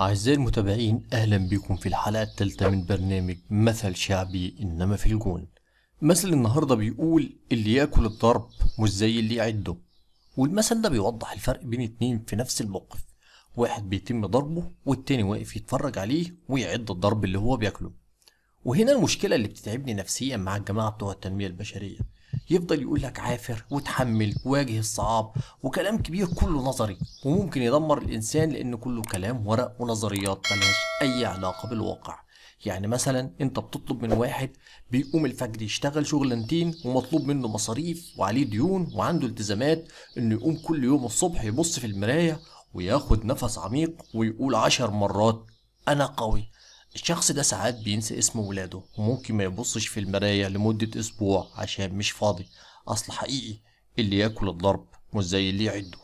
أعزائي المتابعين أهلا بكم في الحلقة الثالثة من برنامج مثل شعبي إنما في الجون مثل النهاردة بيقول اللي ياكل الضرب مش زي اللي يعده والمثل ده بيوضح الفرق بين اتنين في نفس الموقف واحد بيتم ضربه والتاني واقف يتفرج عليه ويعد الضرب اللي هو بياكله وهنا المشكلة اللي بتتعبني نفسيا مع الجماعة بتوع التنمية البشرية يفضل يقول لك عافر وتحمل واجه الصعاب وكلام كبير كله نظري وممكن يدمر الإنسان لأن كله كلام ورق ونظريات ملهاش أي علاقة بالواقع يعني مثلا انت بتطلب من واحد بيقوم الفجر يشتغل شغلانتين ومطلوب منه مصاريف وعليه ديون وعنده التزامات انه يقوم كل يوم الصبح يبص في المراية وياخد نفس عميق ويقول عشر مرات انا قوي الشخص ده ساعات بينسى اسم ولاده وممكن ما يبصش في المراية لمدة أسبوع عشان مش فاضي أصل حقيقي اللي ياكل الضرب مش زي اللي يعده